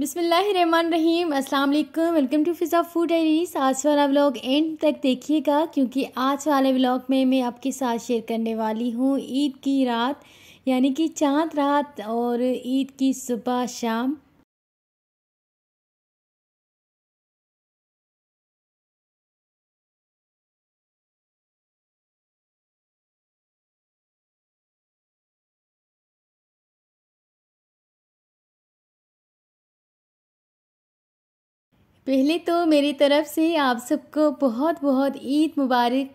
बिसमीम अस्सलाम वालेकुम welcome to Fiza Food Diaries आज वाला व्लॉग एंड तक देखिएगा क्योंकि आज वाले व्लॉग में मैं आपके साथ शेयर करने वाली हूँ ईद की रात यानी कि चांद रात और ईद की सुबह शाम पहले तो मेरी तरफ से आप सबको बहुत बहुत ईद मुबारक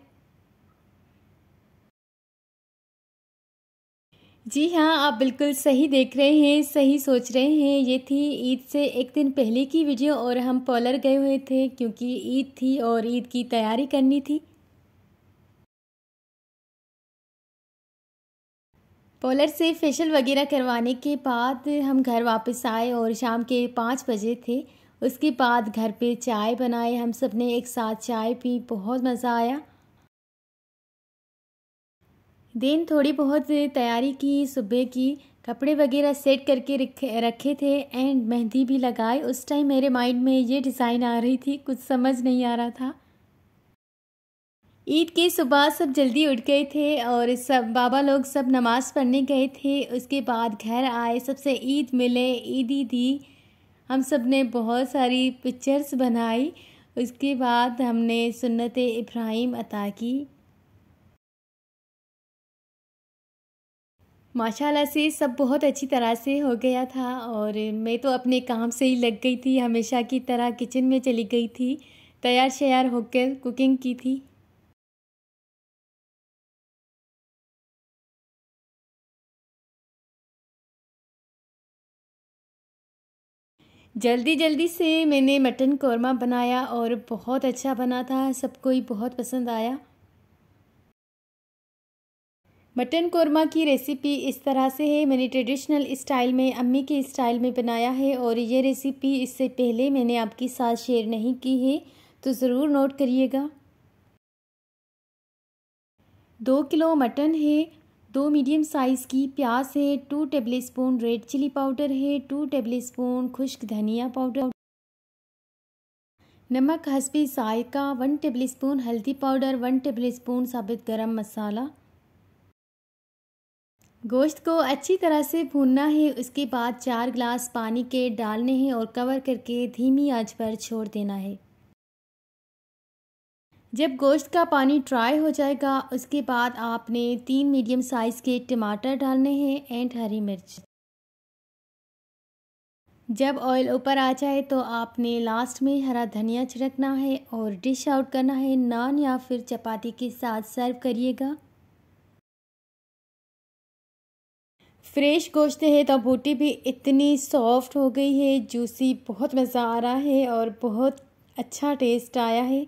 जी हाँ आप बिल्कुल सही देख रहे हैं सही सोच रहे हैं ये थी ईद से एक दिन पहले की वीडियो और हम पॉलर गए हुए थे क्योंकि ईद थी और ईद की तैयारी करनी थी पॉलर से फेशियल वगैरह करवाने के बाद हम घर वापस आए और शाम के पाँच बजे थे उसके बाद घर पे चाय बनाए हम सब ने एक साथ चाय पी बहुत मज़ा आया दिन थोड़ी बहुत तैयारी की सुबह की कपड़े वगैरह सेट करके रखे रखे थे एंड मेहंदी भी लगाई उस टाइम मेरे माइंड में ये डिज़ाइन आ रही थी कुछ समझ नहीं आ रहा था ईद के सुबह सब जल्दी उठ गए थे और सब बाबा लोग सब नमाज़ पढ़ने गए थे उसके बाद घर आए सबसे ईद मिले ईदी दी हम सब ने बहुत सारी पिक्चर्स बनाई उसके बाद हमने सुन्नत इब्राहिम अता की माशाल्लाह से सब बहुत अच्छी तरह से हो गया था और मैं तो अपने काम से ही लग गई थी हमेशा की तरह किचन में चली गई थी तैयार शैयार होकर कुकिंग की थी जल्दी जल्दी से मैंने मटन कौरमा बनाया और बहुत अच्छा बना था सबको ही बहुत पसंद आया मटन कौरमा की रेसिपी इस तरह से है मैंने ट्रेडिशनल स्टाइल में अम्मी के स्टाइल में बनाया है और ये रेसिपी इससे पहले मैंने आपके साथ शेयर नहीं की है तो ज़रूर नोट करिएगा दो किलो मटन है दो मीडियम साइज़ की प्याज है two tablespoon red chilli powder है टू टेबल स्पून खुश्क धनिया पाउडर नमक हसबी जायका वन टेबल स्पून हल्दी पाउडर वन टेबल स्पून साबित गरम मसाला गोश्त को अच्छी तरह से भूनना है उसके बाद चार गिलास पानी के डालने हैं और कवर करके धीमी आंच पर छोड़ देना है जब गोश्त का पानी ड्राई हो जाएगा उसके बाद आपने तीन मीडियम साइज़ के टमाटर डालने हैं एंड हरी मिर्च जब ऑयल ऊपर आ जाए तो आपने लास्ट में हरा धनिया छिड़कना है और डिश आउट करना है नान या फिर चपाती के साथ सर्व करिएगा फ्रेश गोश्त है तो बूटी भी इतनी सॉफ्ट हो गई है जूसी बहुत मज़ा आ रहा है और बहुत अच्छा टेस्ट आया है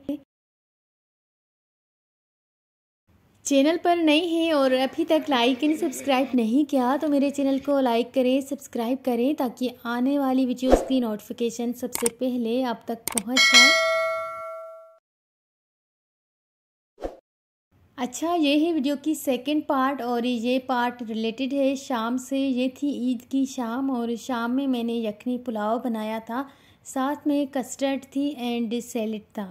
चैनल पर नए हैं और अभी तक लाइक एंड सब्सक्राइब नहीं किया तो मेरे चैनल को लाइक करें सब्सक्राइब करें ताकि आने वाली वीडियोस की नोटिफिकेशन सबसे पहले आप तक पहुंच जाए अच्छा ये है वीडियो की सेकंड पार्ट और ये पार्ट रिलेटेड है शाम से ये थी ईद की शाम और शाम में मैंने यखनी पुलाव बनाया था साथ में कस्टर्ड थी एंड सैलड था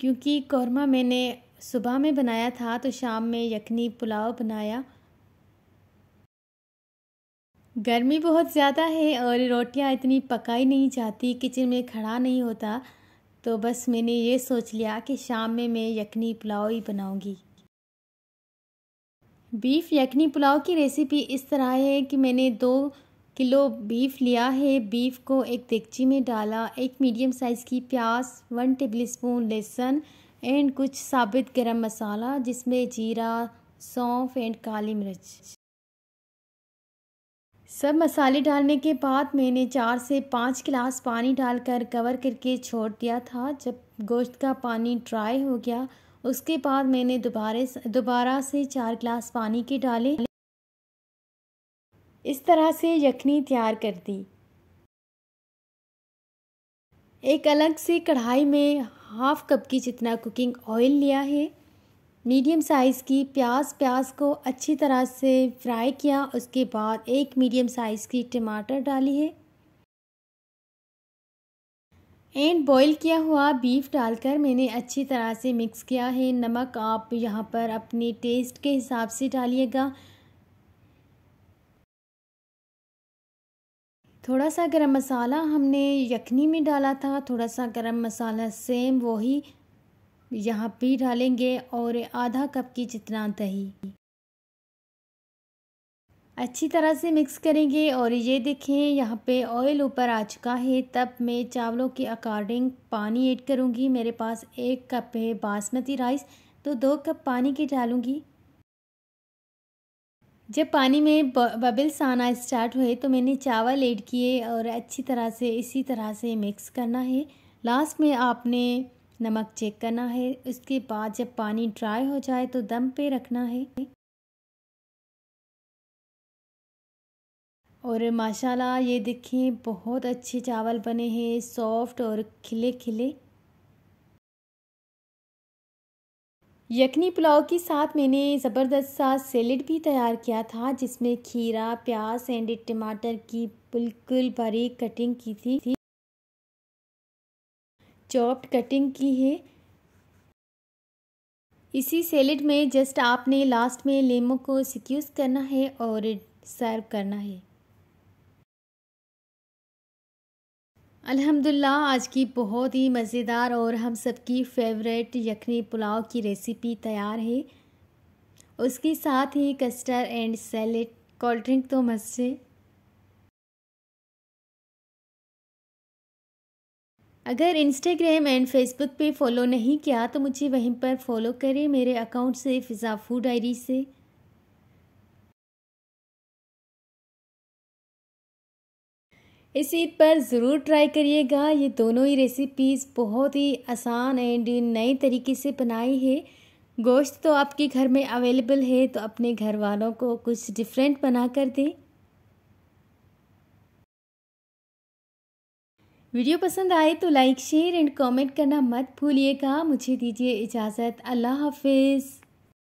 क्योंकि कौरमा मैंने सुबह में बनाया था तो शाम में यखनी पुलाव बनाया गर्मी बहुत ज़्यादा है और रोटियां इतनी पकाई नहीं जाती किचन में खड़ा नहीं होता तो बस मैंने ये सोच लिया कि शाम में मैं यखनी पुलाव ही बनाऊंगी बीफ यखनी पुलाव की रेसिपी इस तरह है कि मैंने दो किलो बीफ लिया है बीफ को एक देगची में डाला एक मीडियम साइज़ की प्याज वन टेबल स्पून लहसुन एंड कुछ साबित गरम मसाला जिसमें जीरा सौंफ एंड काली मिर्च सब मसाले डालने के बाद मैंने चार से पाँच गिलास पानी डालकर कवर करके छोड़ दिया था जब गोश्त का पानी ड्राई हो गया उसके बाद मैंने दोबारे दोबारा से चार गिलास पानी के डाले इस तरह से यखनी तैयार कर दी एक अलग से कढ़ाई में हाफ कप की जितना कुकिंग ऑयल लिया है मीडियम साइज़ की प्याज प्याज को अच्छी तरह से फ्राई किया उसके बाद एक मीडियम साइज़ की टमाटर डाली है एंड बॉईल किया हुआ बीफ डालकर मैंने अच्छी तरह से मिक्स किया है नमक आप यहाँ पर अपने टेस्ट के हिसाब से डालिएगा थोड़ा सा गरम मसाला हमने यखनी में डाला था थोड़ा सा गरम मसाला सेम वही यहाँ पी डालेंगे और आधा कप की जितना दही अच्छी तरह से मिक्स करेंगे और ये देखें यहाँ पे ऑयल ऊपर आ चुका है तब मैं चावलों के अकॉर्डिंग पानी ऐड करूँगी मेरे पास एक कप है बासमती राइस तो दो कप पानी की डालूँगी जब पानी में बबल्स आना स्टार्ट हुए तो मैंने चावल ऐड किए और अच्छी तरह से इसी तरह से मिक्स करना है लास्ट में आपने नमक चेक करना है उसके बाद जब पानी ड्राई हो जाए तो दम पे रखना है और माशाल्लाह ये देखें बहुत अच्छे चावल बने हैं सॉफ्ट और खिले खिले यखनी पुलाव के साथ मैंने ज़बरदस्त सा सेलेड भी तैयार किया था जिसमें खीरा प्याज एंड टमाटर की बिल्कुल बारीक कटिंग की थी थी चॉप्ड कटिंग की है इसी सेलेड में जस्ट आपने लास्ट में लेमो को सिक्यूज़ करना है और सर्व करना है अल्हम्दुलिल्लाह आज की बहुत ही मज़ेदार और हम सबकी फेवरेट यखनी पुलाव की रेसिपी तैयार है उसके साथ ही custard and salad cold drink तो मस्त है अगर इंस्टाग्राम एंड फेसबुक पे फॉलो नहीं किया तो मुझे वहीं पर फॉलो करें मेरे अकाउंट से फ़िज़ा फूड डायरी से ईद पर ज़रूर ट्राई करिएगा ये दोनों ही रेसिपीज़ बहुत ही आसान एंड नए तरीके से बनाई है गोश्त तो आपके घर में अवेलेबल है तो अपने घर वालों को कुछ डिफरेंट बना कर दें वीडियो पसंद आए तो लाइक शेयर एंड कमेंट करना मत भूलिएगा मुझे दीजिए इजाज़त अल्लाह हाफिज़